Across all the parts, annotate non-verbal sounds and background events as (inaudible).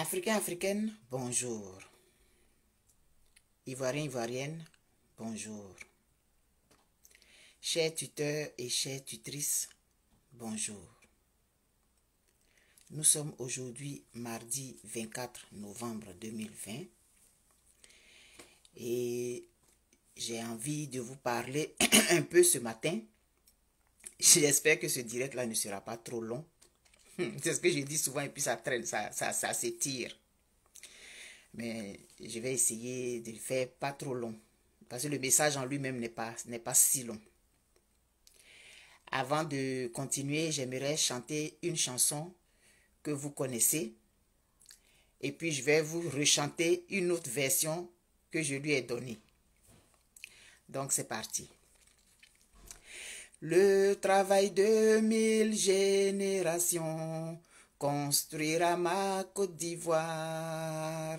Africains, Africaines, bonjour. Ivoiriens, Ivoiriennes, bonjour. Chers tuteurs et chères tutrices, bonjour. Nous sommes aujourd'hui mardi 24 novembre 2020 et j'ai envie de vous parler (clears throat) un peu ce matin. J'espère que ce direct-là ne sera pas trop long (laughs) C'est ce que je dis souvent et puis ça traîne, ça, ça, s'étire. Mais je vais essayer de le faire pas trop long. Parce que le message en lui-même n'est pas, pas si long. Avant de continuer, j'aimerais chanter une chanson que vous connaissez. Et puis je vais vous rechanter une autre version que je lui ai donnée. Donc c'est parti. Le travail de mille générations construira ma Côte d'Ivoire.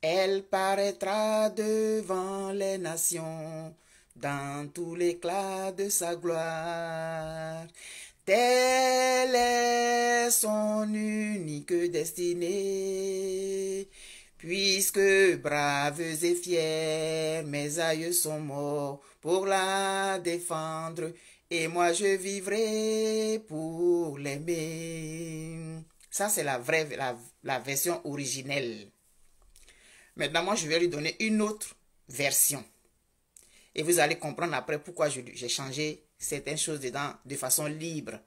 Elle paraîtra devant les nations dans tout l'éclat de sa gloire. Telle est son unique destinée, puisque braves et fiers, mes aïeux sont morts pour la défendre et moi, je vivrai pour l'aimer. Ça, c'est la vraie, la, version originelle. Maintenant, moi, je vais lui donner une autre version. Et vous allez comprendre après pourquoi j'ai changé certaines choses dedans de façon libre.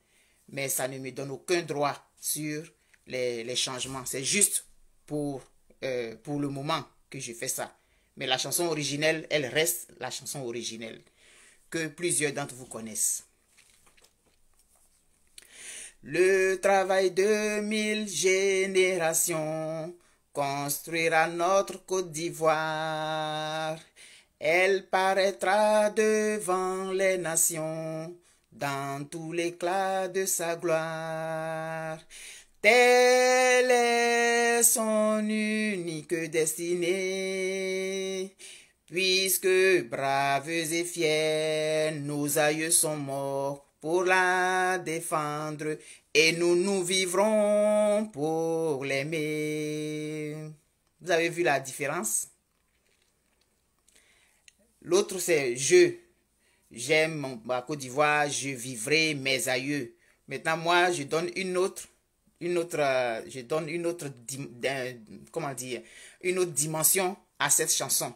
Mais ça ne me donne aucun droit sur les, changements. C'est juste pour, euh, pour le moment que je fais ça. Mais la chanson originelle, elle reste la chanson originelle plusieurs d'entre vous connaissent. Le travail de mille générations construira notre Côte d'Ivoire. Elle paraîtra devant les nations dans tout l'éclat de sa gloire. Telle est son unique destinée. Puisque braves et fiers, nos aïeux sont morts pour la défendre et nous, nous vivrons pour l'aimer. Vous avez vu la différence L'autre, c'est je. J'aime mon Côte d'Ivoire, je vivrai mes aïeux. Maintenant, moi, je donne une autre, une autre, euh, je donne une autre, euh, comment dire, une autre dimension à cette chanson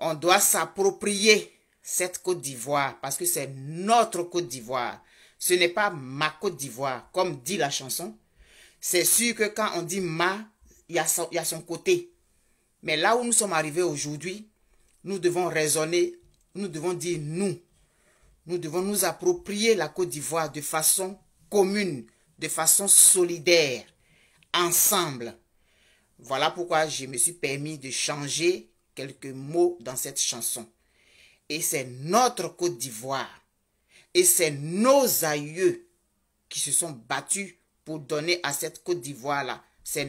on doit s'approprier cette Côte d'Ivoire parce que c'est notre Côte d'Ivoire. Ce n'est pas ma Côte d'Ivoire, comme dit la chanson. C'est sûr que quand on dit ma, il y, a son côté. Mais là où nous sommes arrivés aujourd'hui, nous devons raisonner, nous devons dire nous. Nous devons nous approprier la Côte d'Ivoire de façon commune, de façon solidaire, ensemble. Voilà pourquoi je me suis permis de changer quelques mots dans cette chanson. Et c'est notre Côte d'Ivoire et c'est nos aïeux qui se sont battus pour donner à cette Côte d'Ivoire-là ces,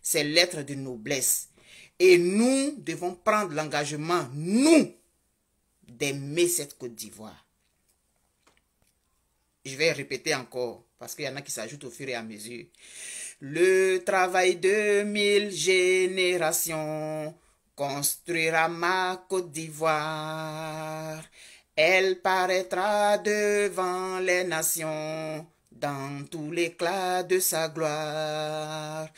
ces lettres de noblesse. Et nous devons prendre l'engagement, nous, d'aimer cette Côte d'Ivoire. Je vais répéter encore, parce qu'il y en a qui s'ajoutent au fur et à mesure. Le travail de mille générations construira ma Côte d'Ivoire. Elle paraîtra devant les nations dans tout l'éclat de sa gloire.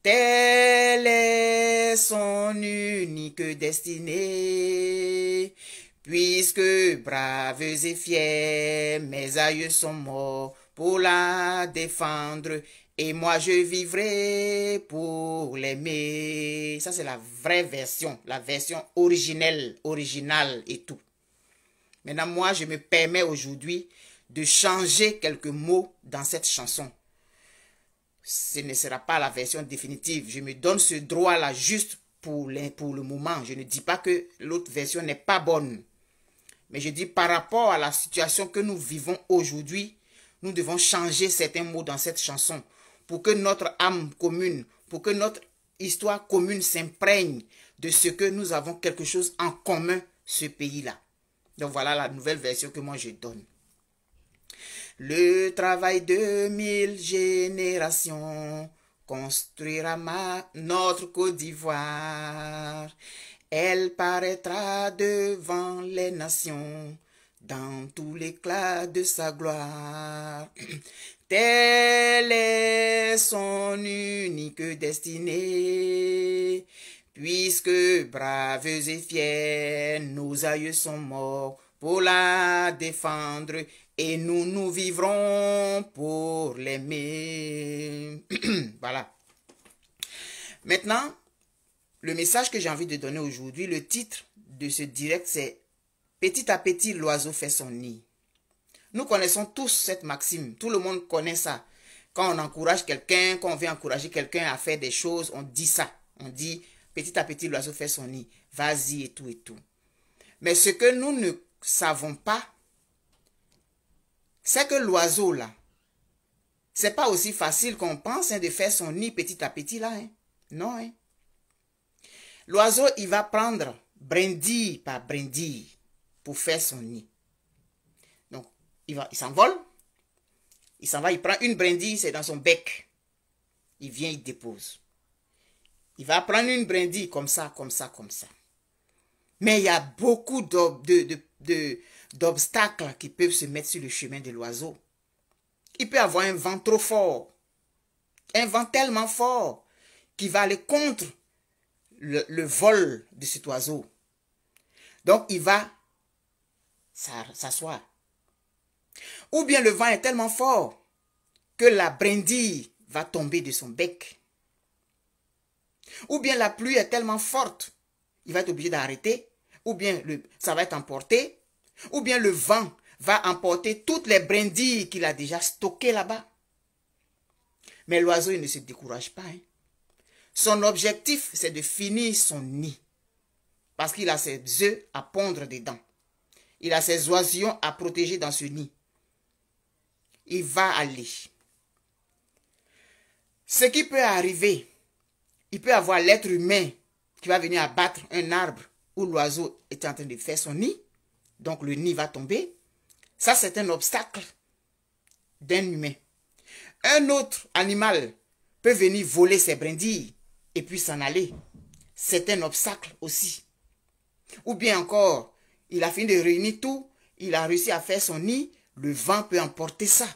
Telle est son unique destinée, puisque braves et fiers, mes aïeux sont morts pour la défendre et moi je vivrai pour l'aimer. Ça c'est la vraie version, la version originelle, originale et tout. Maintenant moi je me permets aujourd'hui de changer quelques mots dans cette chanson. Ce ne sera pas la version définitive. Je me donne ce droit-là juste pour, pour le moment. Je ne dis pas que l'autre version n'est pas bonne. Mais je dis par rapport à la situation que nous vivons aujourd'hui, nous devons changer certains mots dans cette chanson pour que notre âme commune, pour que notre histoire commune s'imprègne de ce que nous avons quelque chose en commun, ce pays-là. Donc voilà la nouvelle version que moi je donne. Le travail de mille générations construira notre Côte d'Ivoire. Elle paraîtra devant les nations dans tout l'éclat de sa gloire. (clears throat) Telle est son unique destinée, puisque braves et fiers, nos aïeux sont morts pour la défendre et nous, nous vivrons pour l'aimer. (clears throat) voilà. Maintenant, le message que j'ai envie de donner aujourd'hui, le titre de ce direct, c'est Petit à petit, l'oiseau fait son nid. Nous connaissons tous cette maxime. Tout le monde connaît ça. Quand on encourage quelqu'un, quand on veut encourager quelqu'un à faire des choses, on dit ça. On dit, petit à petit, l'oiseau fait son nid. Vas-y et tout et tout. Mais ce que nous ne savons pas, c'est que l'oiseau, là, c'est pas aussi facile qu'on pense hein, de faire son nid petit à petit, là. Hein. Non, hein. L'oiseau, il va prendre brindille par brindille pour faire son nid. Donc, il, va, il s'envole, il s'en va, il prend une brindille, c'est dans son bec. Il vient, il dépose. Il va prendre une brindille comme ça, comme ça, comme ça. Mais il y a beaucoup d'obstacles qui peuvent se mettre sur le chemin de l'oiseau. Il peut avoir un vent trop fort, un vent tellement fort qui va aller contre le vol de cet oiseau. Donc il va s'asseoir. Ou bien le vent est tellement fort que la brindille va tomber de son bec. Ou bien la pluie est tellement forte, il va être obligé d'arrêter. Ou bien le, ça va être emporté. Ou bien le vent va emporter toutes les brindilles qu'il a déjà stockées là-bas. Mais l'oiseau, ne se décourage pas. Hein. Son objectif, c'est de finir son nid. Parce qu'il a ses œufs à pondre dedans. Il a ses oisillons à protéger dans ce nid. Il va aller. Ce qui peut arriver, il peut avoir l'être humain qui va venir abattre un arbre où l'oiseau est en train de faire son nid. Donc le nid va tomber. Ça, c'est un obstacle d'un humain. Un autre animal peut venir voler ses brindilles et puis s'en aller. C'est un obstacle aussi. Ou bien encore, il a fini de réunir tout. Il a réussi à faire son nid. Le vent peut emporter ça.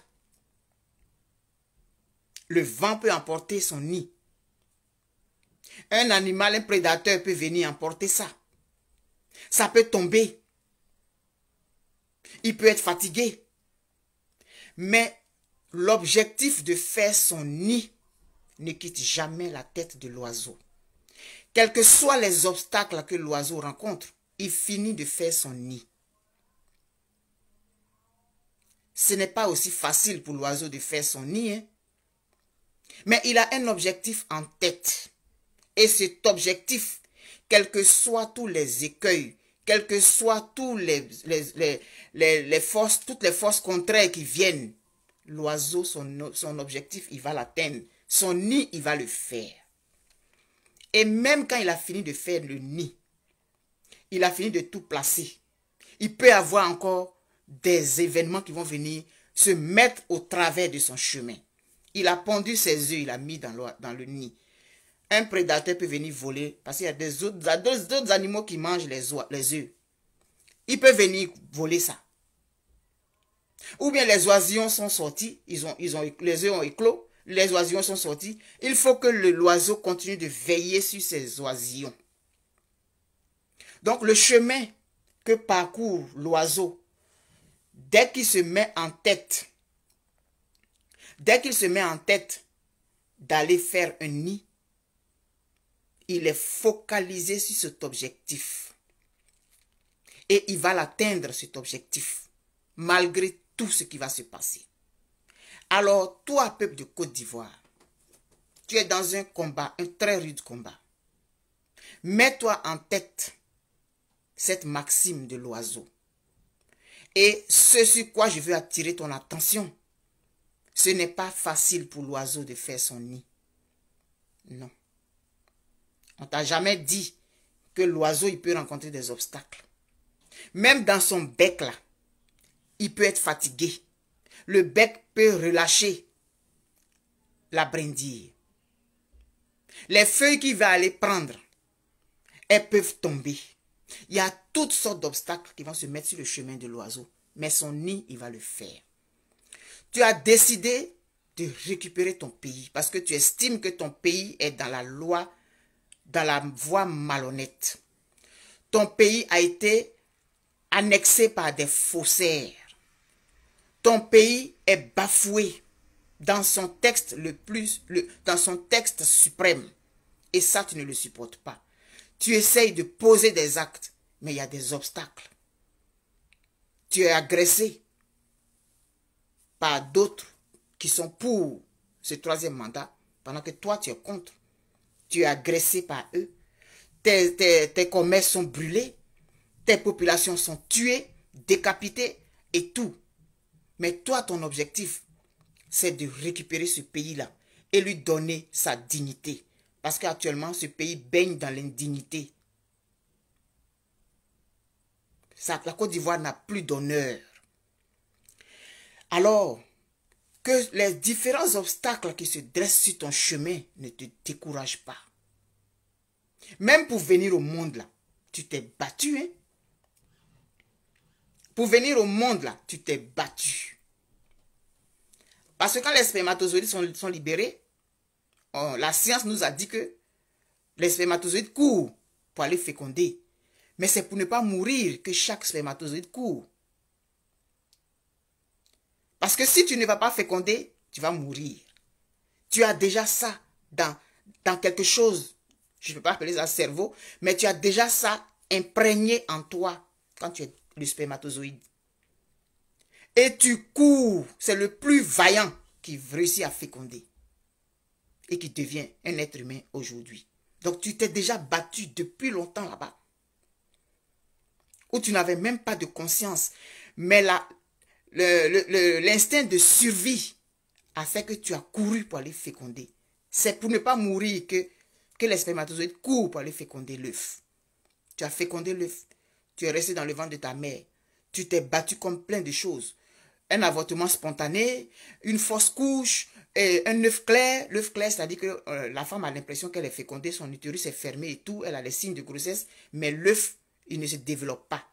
Le vent peut emporter son nid. Un animal, un prédateur peut venir emporter ça. Ça peut tomber. Il peut être fatigué. Mais l'objectif de faire son nid ne quitte jamais la tête de l'oiseau. Quels que soient les obstacles que l'oiseau rencontre, il finit de faire son nid. Ce n'est pas aussi facile pour l'oiseau de faire son nid. Hein. Mais il a un objectif en tête. Et cet objectif, quels que soient tous les écueils, quelles que soient tous les, forces, toutes les forces contraires qui viennent, l'oiseau, son, son objectif, il va l'atteindre. Son nid, il va le faire. Et même quand il a fini de faire le nid, il a fini de tout placer. Il peut avoir encore des événements qui vont venir se mettre au travers de son chemin. Il a pendu ses œufs, il a mis dans le, dans le nid. Un prédateur peut venir voler parce qu'il y a des d'autres animaux qui mangent les, les œufs. Il peut venir voler ça. Ou bien les oisillons sont sortis, ils ont, ils ont, les œufs ont éclos, les oisillons sont sortis. Il faut que l'oiseau continue de veiller sur ses oisillons. Donc le chemin que parcourt l'oiseau, dès qu'il se met en tête, dès qu'il se met en tête d'aller faire un nid, il est focalisé sur cet objectif. Et il va l'atteindre, cet objectif, malgré tout ce qui va se passer. Alors, toi, peuple de Côte d'Ivoire, tu es dans un combat, un très rude combat. Mets-toi en tête cette maxime de l'oiseau. Et ce sur quoi je veux attirer ton attention, ce n'est pas facile pour l'oiseau de faire son nid. Non. On t'a jamais dit que l'oiseau, il peut rencontrer des obstacles. Même dans son bec, là, il peut être fatigué. Le bec peut relâcher la brindille. Les feuilles qu'il va aller prendre, elles peuvent tomber. Il y a toutes sortes d'obstacles qui vont se mettre sur le chemin de l'oiseau, mais son nid, il va le faire. Tu as décidé de récupérer ton pays parce que tu estimes que ton pays est dans la loi, dans la voie malhonnête. Ton pays a été annexé par des faussaires. Ton pays est bafoué dans son texte le plus, le, dans son texte suprême. Et ça, tu ne le supportes pas. Tu essayes de poser des actes, mais il y a des obstacles. Tu es agressé par d'autres qui sont pour ce troisième mandat, pendant que toi, tu es contre. Tu es agressé par eux. Tes, commerces sont brûlés. Tes populations sont tuées, décapitées et tout. Mais toi, ton objectif, c'est de récupérer ce pays-là et lui donner sa dignité. Parce qu'actuellement, ce pays baigne dans l'indignité. La Côte d'Ivoire n'a plus d'honneur. Alors, que les différents obstacles qui se dressent sur ton chemin ne te découragent pas. Même pour venir au monde là, tu t'es battu. Hein? Pour venir au monde là, tu t'es battu. Parce que quand les spermatozoïdes sont libérés, Oh, la science nous a dit que les spermatozoïdes courent pour aller féconder. Mais c'est pour ne pas mourir que chaque spermatozoïde court. Parce que si tu ne vas pas féconder, tu vas mourir. Tu as déjà ça dans, dans quelque chose. Je ne peux pas appeler ça cerveau, mais tu as déjà ça imprégné en toi quand tu es le spermatozoïde. Et tu cours. C'est le plus vaillant qui réussit à féconder et qui devient un être humain aujourd'hui. Donc tu t'es déjà battu depuis longtemps là-bas. Où tu n'avais même pas de conscience. Mais l'instinct de survie a fait que tu as couru pour aller féconder. C'est pour ne pas mourir que, que les spermatozoïdes pour aller féconder l'œuf. Tu as fécondé l'œuf. Tu es resté dans le ventre de ta mère. Tu t'es battu comme plein de choses. Un avortement spontané, une fausse couche, et euh, un œuf clair, l'œuf clair, c'est-à-dire que euh, la femme a l'impression qu'elle est fécondée, son utérus est fermé et tout, elle a les signes de grossesse, mais l'œuf, il ne se développe pas.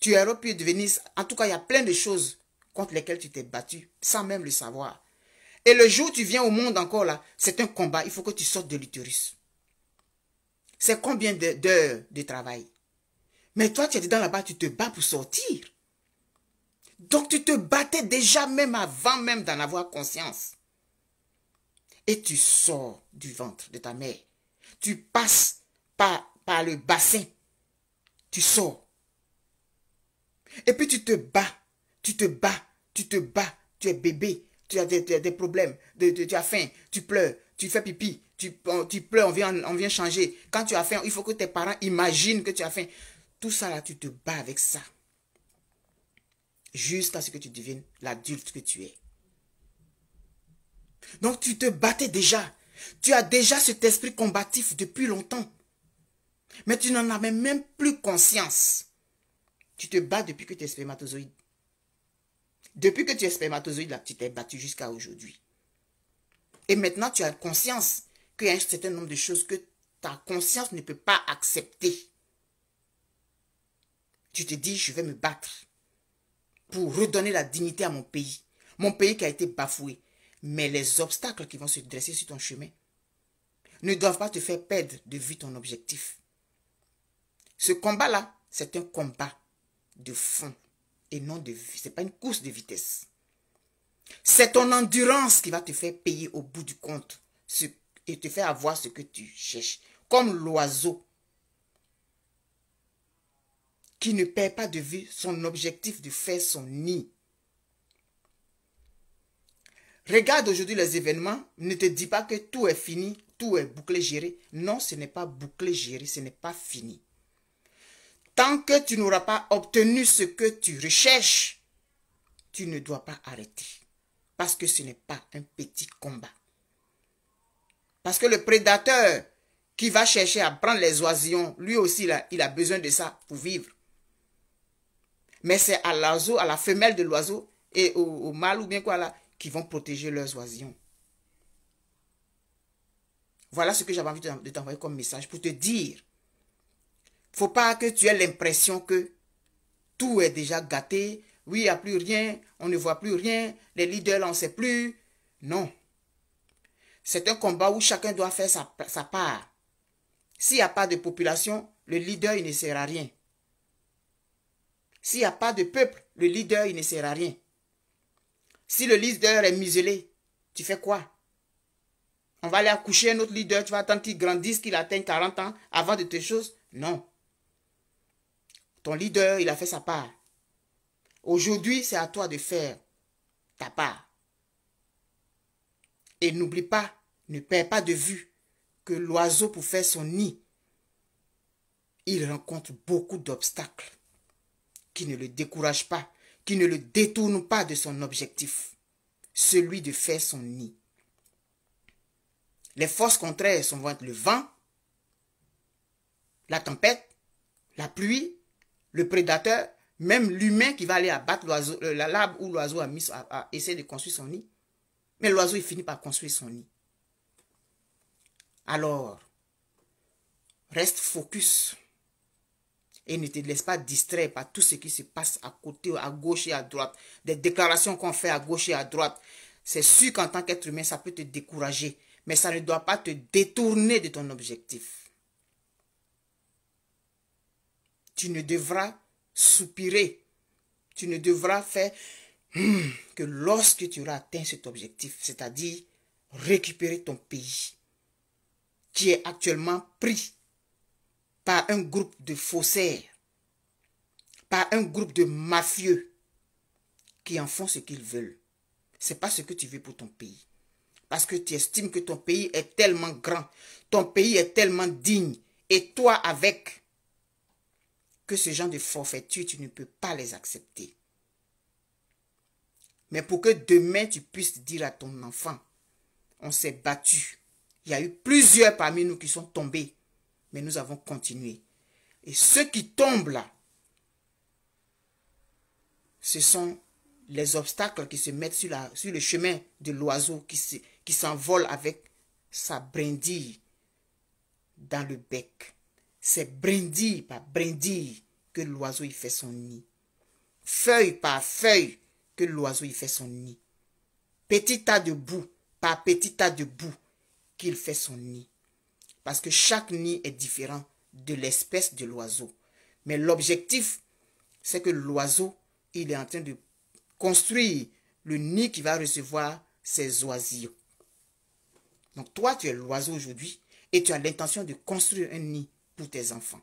Tu aurais pu devenir, en tout cas, il y a plein de choses contre lesquelles tu t'es battu, sans même le savoir. Et le jour où tu viens au monde encore là, c'est un combat, il faut que tu sortes de l'utérus. C'est combien d'heures de travail Mais toi, tu es dedans là-bas, tu te bats pour sortir. Donc tu te battais déjà même avant même d'en avoir conscience. Et tu sors du ventre de ta mère. Tu passes par, par le bassin. Tu sors. Et puis tu te bats. Tu te bats. Tu te bats. Tu es bébé. Tu as des, problèmes. De, tu as faim. Tu pleures. Tu fais pipi. Tu, tu, pleures, on vient, on vient changer. Quand tu as faim, il faut que tes parents imaginent que tu as faim. Tout ça là, tu te bats avec ça jusqu'à ce que tu deviennes l'adulte que tu es. Donc tu te battais déjà. Tu as déjà cet esprit combatif depuis longtemps. Mais tu n'en avais même plus conscience. Tu te bats depuis que tu es spermatozoïde. Depuis que tu es spermatozoïde, tu t'es battu jusqu'à aujourd'hui. Et maintenant, tu as conscience qu'il y a un certain nombre de choses que ta conscience ne peut pas accepter. Tu te dis, je vais me battre pour redonner la dignité à mon pays. Mon pays qui a été bafoué. Mais les obstacles qui vont se dresser sur ton chemin ne doivent pas te faire perdre de vue ton objectif. Ce combat-là, c'est un combat de fond et non de vie. Ce n'est pas une course de vitesse. C'est ton endurance qui va te faire payer au bout du compte et te faire avoir ce que tu cherches. Comme l'oiseau qui ne perd pas de vue son objectif de faire son nid. Regarde aujourd'hui les événements, ne te dis pas que tout est fini, tout est bouclé, géré. Non, ce n'est pas bouclé, géré, ce n'est pas fini. Tant que tu n'auras pas obtenu ce que tu recherches, tu ne dois pas arrêter. Parce que ce n'est pas un petit combat. Parce que le prédateur qui va chercher à prendre les oisillons, lui aussi, il a besoin de ça pour vivre. Mais c'est à l'oiseau, à la femelle de l'oiseau et au, mâle ou bien quoi là, qui vont protéger leurs oisillons. Voilà ce que j'avais envie de t'envoyer comme message pour te dire. Faut pas que tu aies l'impression que tout est déjà gâté. Oui, il n'y a plus rien. On ne voit plus rien. Les leaders, on ne sait plus. Non. C'est un combat où chacun doit faire sa, sa part. S'il n'y a pas de population, le leader, il ne sert à rien. S'il n'y a pas de peuple, le leader, il ne sert à rien. Si le leader est muselé, tu fais quoi On va aller accoucher un autre leader, tu vas attendre qu'il grandisse, qu'il atteigne 40 ans avant de tes choses Non. Ton leader, il a fait sa part. Aujourd'hui, c'est à toi de faire ta part. Et n'oublie pas, ne perds pas de vue que l'oiseau, pour faire son nid, il rencontre beaucoup d'obstacles qui ne le décourage pas, qui ne le détourne pas de son objectif, celui de faire son nid. Les forces contraires sont le vent, la tempête, la pluie, le prédateur, même l'humain qui va aller abattre l'oiseau, euh, labe où l'oiseau a, mis, à a essayé de construire son nid. Mais l'oiseau, il finit par construire son nid. Alors, reste focus et ne te laisse pas distraire par tout ce qui se passe à côté, à gauche et à droite, des déclarations qu'on fait à gauche et à droite. C'est sûr qu'en tant qu'être humain, ça peut te décourager, mais ça ne doit pas te détourner de ton objectif. Tu ne devras soupirer, tu ne devras faire hmm, que lorsque tu auras atteint cet objectif, c'est-à-dire récupérer ton pays qui est actuellement pris par un groupe de faussaires, par un groupe de mafieux qui en font ce qu'ils veulent. C'est pas ce que tu veux pour ton pays. Parce que tu estimes que ton pays est tellement grand, ton pays est tellement digne, et toi avec, que ce genre de forfaiture, tu ne peux pas les accepter. Mais pour que demain tu puisses dire à ton enfant, on s'est battu. Il y a eu plusieurs parmi nous qui sont tombés mais nous avons continué. Et ceux qui tombent là, ce sont les obstacles qui se mettent sur, le chemin de l'oiseau qui s'envole avec sa brindille dans le bec. C'est brindille par brindille que l'oiseau y fait son nid. Feuille par feuille que l'oiseau y fait son nid. Petit tas de boue par petit tas de boue qu'il fait son nid parce que chaque nid est différent de l'espèce de l'oiseau. Mais l'objectif, c'est que l'oiseau, il est en train de construire le nid qui va recevoir ses oisillons. Donc toi, tu es l'oiseau aujourd'hui et tu as l'intention de construire un nid pour tes enfants,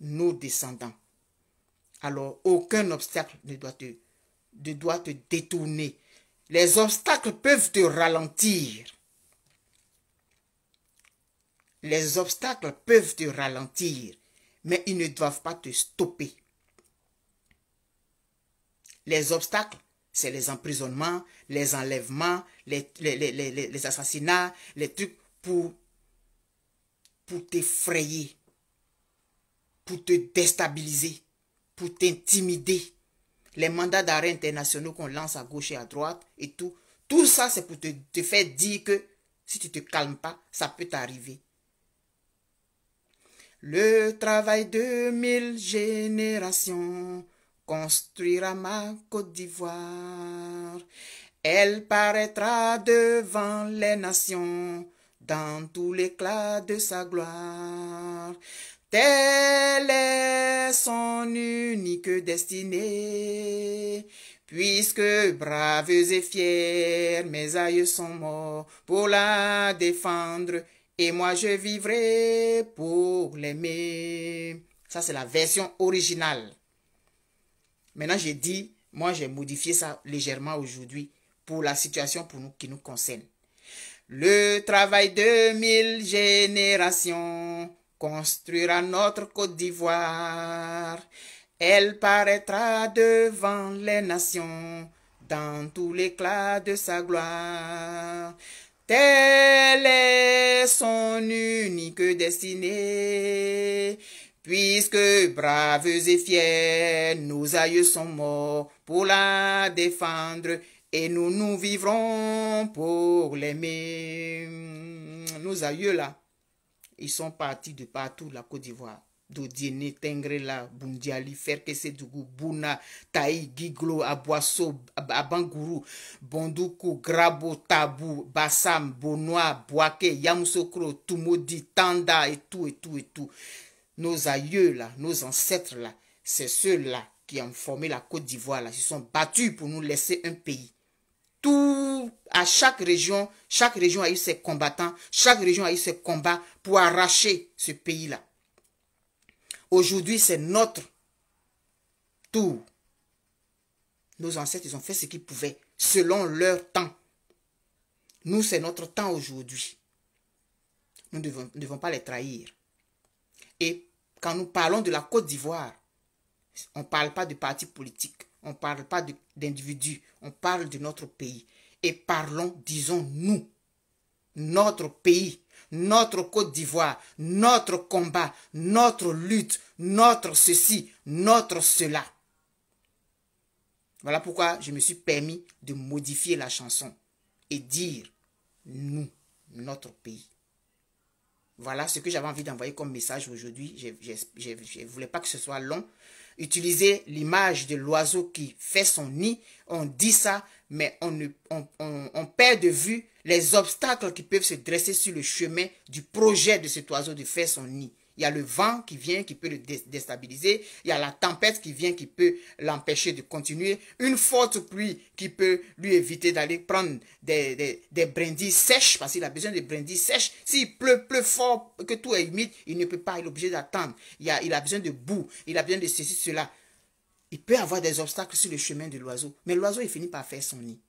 nos descendants. Alors, aucun obstacle ne doit ne doit te détourner. Les obstacles peuvent te ralentir, les obstacles peuvent te ralentir, mais ils ne doivent pas te stopper. Les obstacles, c'est les emprisonnements, les enlèvements, les, les, assassinats, les trucs pour, pour t'effrayer, pour te déstabiliser, pour t'intimider. Les mandats d'arrêt internationaux qu'on lance à gauche et à droite et tout, tout ça c'est pour te, te faire dire que si tu te calmes pas, ça peut t'arriver. Le travail de mille générations construira ma Côte d'Ivoire. Elle paraîtra devant les nations dans tout l'éclat de sa gloire. Telle est son unique destinée, puisque braves et fiers mes aïeux sont morts pour la défendre et moi je vivrai pour l'aimer. Ça, c'est la version originale. Maintenant, j'ai dit, moi, j'ai modifié ça légèrement aujourd'hui pour la situation pour nous, qui nous concerne. Le travail de mille générations construira notre Côte d'Ivoire. Elle paraîtra devant les nations dans tout l'éclat de sa gloire. Telle est son unique destinée. Puisque braves et fiers, nos aïeux sont morts pour la défendre et nous, nous vivrons pour l'aimer. Nos aïeux là, ils sont partis de partout la Côte d'Ivoire dodiene tengrela bundiali dugu buna Taï, giglo aboiso abanguru bonduku grabo tabu Bassam, bonoa boake yamsokro tumodi tanda et tout et tout et tout nos aïeux là nos ancêtres là c'est ceux là qui ont formé la Côte d'Ivoire là se sont battus pour nous laisser un pays tout à chaque région chaque région a eu ses combattants chaque région a eu ses combats pour arracher ce pays là Aujourd'hui, c'est notre tour. Nos ancêtres, ils ont fait ce qu'ils pouvaient, selon leur temps. Nous, c'est notre temps aujourd'hui. Nous ne devons, pas les trahir. Et quand nous parlons de la Côte d'Ivoire, on ne parle pas de partis politiques, on ne parle pas d'individus, on parle de notre pays. Et parlons, disons nous, notre pays, notre Côte d'Ivoire, notre combat, notre lutte, notre ceci, notre cela. Voilà pourquoi je me suis permis de modifier la chanson et dire nous, notre pays. Voilà ce que j'avais envie d'envoyer comme message aujourd'hui. Je ne voulais pas que ce soit long utiliser l'image de l'oiseau qui fait son nid, on dit ça, mais on, perd de vue les obstacles qui peuvent se dresser sur le chemin du projet de cet oiseau de faire son nid. Il y a le vent qui vient, qui peut le déstabiliser. Il y a la tempête qui vient, qui peut l'empêcher de continuer. Une forte pluie qui peut lui éviter d'aller prendre des, des, brindilles sèches, parce qu'il a besoin de brindilles sèches. S'il pleut, pleut fort, que tout est humide, il ne peut pas, il est obligé d'attendre. Il, a, il a besoin de boue, il a besoin de ceci, cela. Il peut avoir des obstacles sur le chemin de l'oiseau, mais l'oiseau, il finit par faire son nid.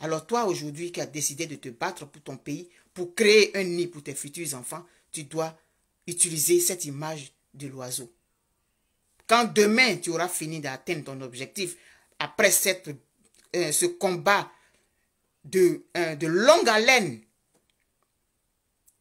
Alors toi, aujourd'hui, qui as décidé de te battre pour ton pays, pour créer un nid pour tes futurs enfants, tu dois utiliser cette image de l'oiseau. Quand demain tu auras fini d'atteindre ton objectif, après cette, euh, ce combat de, euh, de longue haleine,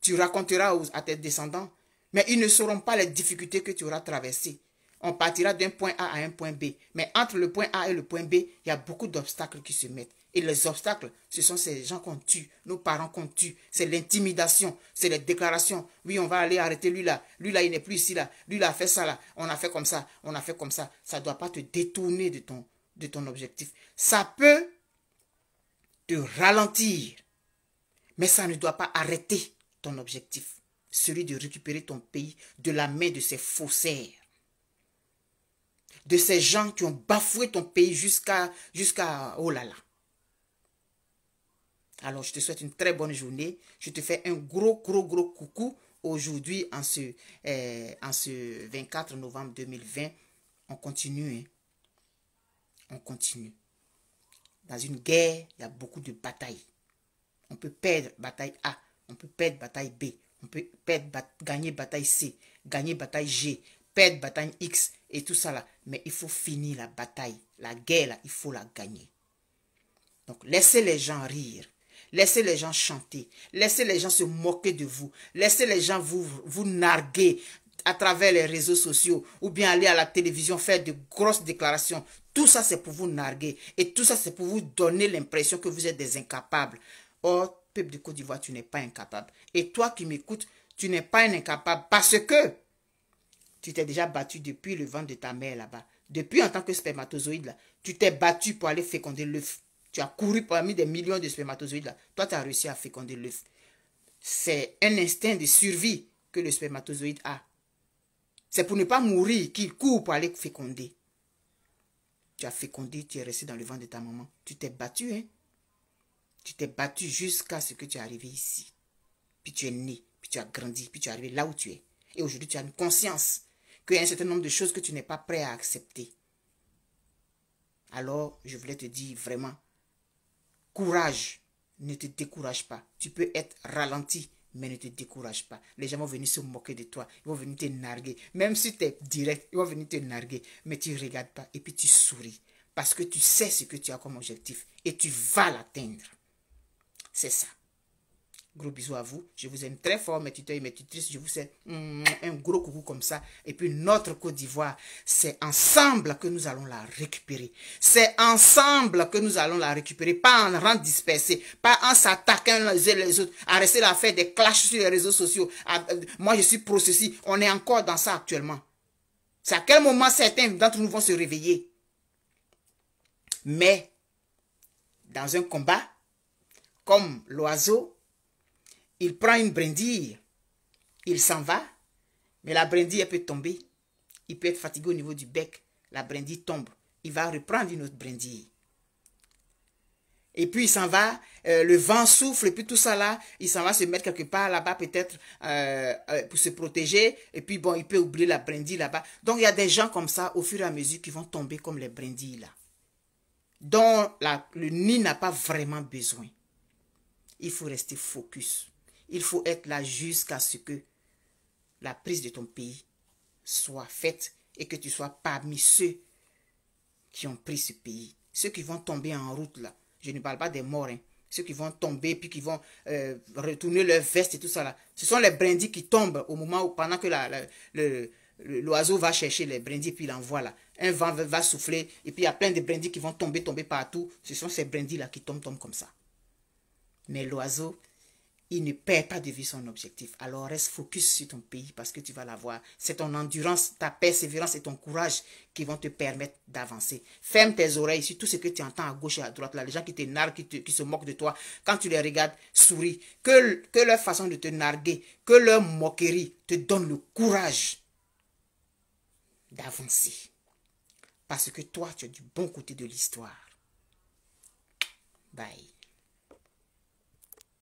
tu raconteras à tes descendants, mais ils ne sauront pas les difficultés que tu auras traversées. On partira d'un point A à un point B. Mais entre le point A et le point B, il y a beaucoup d'obstacles qui se mettent. Et les obstacles, ce sont ces gens qu'on tue, nos parents qu'on tue. C'est l'intimidation, c'est les déclarations. Oui, on va aller arrêter lui là. Lui là, il n'est plus ici là. Lui là a fait ça là. On a fait comme ça. On a fait comme ça. Ça ne doit pas te détourner de ton, de ton objectif. Ça peut te ralentir, mais ça ne doit pas arrêter ton objectif. Celui de récupérer ton pays de la main de ces faussaires de ces gens qui ont bafoué ton pays jusqu'à jusqu'à oh là là alors, je te souhaite une très bonne journée. Je te fais un gros, gros, gros coucou aujourd'hui en ce, eh, en ce 24 novembre 2020. On continue. Hein. On continue. Dans une guerre, il y a beaucoup de batailles. On peut perdre bataille A, on peut perdre bataille B, on peut perdre, gagner bataille C, gagner bataille G, perdre bataille X et tout ça là. Mais il faut finir la bataille. La guerre là, il faut la gagner. Donc laissez les gens rire. Laissez les gens chanter. Laissez les gens se moquer de vous. Laissez les gens vous, vous narguer à travers les réseaux sociaux ou bien aller à la télévision faire de grosses déclarations. Tout ça, c'est pour vous narguer. Et tout ça, c'est pour vous donner l'impression que vous êtes des incapables. Oh, peuple de Côte d'Ivoire, tu n'es pas incapable. Et toi qui m'écoutes, tu n'es pas un incapable parce que tu t'es déjà battu depuis le vent de ta mère là-bas. Depuis en tant que spermatozoïde, là, tu t'es battu pour aller féconder l'œuf. Tu as couru parmi des millions de spermatozoïdes là. Toi, tu as réussi à féconder l'œuf. C'est un instinct de survie que le spermatozoïde a. C'est pour ne pas mourir qu'il court pour aller féconder. Tu as fécondé, tu es resté dans le vent de ta maman. Tu t'es battu, hein? Tu t'es battu jusqu'à ce que tu es arrivé ici. Puis tu es né, puis tu as grandi, puis tu es arrivé là où tu es. Et aujourd'hui, tu as une conscience qu'il y a un certain nombre de choses que tu n'es pas prêt à accepter. Alors, je voulais te dire vraiment, courage, ne te décourage pas. Tu peux être ralenti, mais ne te décourage pas. Les gens vont venir se moquer de toi, ils vont venir te narguer. Même si tu es direct, ils vont venir te narguer, mais tu ne regardes pas et puis tu souris. Parce que tu sais ce que tu as comme objectif et tu vas l'atteindre. C'est ça. Gros bisous à vous. Je vous aime très fort, mes tuteurs et mes tutrices. Je vous fais mm, un gros coucou comme ça. Et puis notre Côte d'Ivoire, c'est ensemble que nous allons la récupérer. C'est ensemble que nous allons la récupérer. Pas en rang dispersé, pas en s'attaquant les uns les autres, à rester la faire des clashs sur les réseaux sociaux. Euh, moi, je suis pro ceci. On est encore dans ça actuellement. C'est à quel moment certains d'entre nous vont se réveiller. Mais, dans un combat, comme l'oiseau il prend une brindille, il s'en va, mais la brindille elle peut tomber. Il peut être fatigué au niveau du bec, la brindille tombe. Il va reprendre une autre brindille. Et puis il s'en va, euh, le vent souffle, et puis tout ça là, il s'en va se mettre quelque part là-bas peut-être euh, euh, pour se protéger. Et puis bon, il peut oublier la brindille là-bas. Donc il y a des gens comme ça au fur et à mesure qui vont tomber comme les brindilles là. Dont le nid n'a pas vraiment besoin. Il faut rester focus. Il faut être là jusqu'à ce que la prise de ton pays soit faite et que tu sois parmi ceux qui ont pris ce pays. Ceux qui vont tomber en route là. Je ne parle pas des morts. Hein. Ceux qui vont tomber puis qui vont euh, retourner leur veste et tout ça là. Ce sont les brindis qui tombent au moment où, pendant que l'oiseau va chercher les brindis puis il là. Un vent va souffler et puis il y a plein de brindilles qui vont tomber, tomber partout. Ce sont ces brindis là qui tombent, tombent comme ça. Mais l'oiseau, il ne perd pas de vie son objectif. Alors reste focus sur ton pays parce que tu vas l'avoir. C'est ton endurance, ta persévérance et ton courage qui vont te permettre d'avancer. Ferme tes oreilles sur tout ce que tu entends à gauche et à droite. Là, les gens qui te narguent, qui, se moquent de toi, quand tu les regardes, souris. Que, que leur façon de te narguer, que leur moquerie te donne le courage d'avancer. Parce que toi, tu es du bon côté de l'histoire. Bye.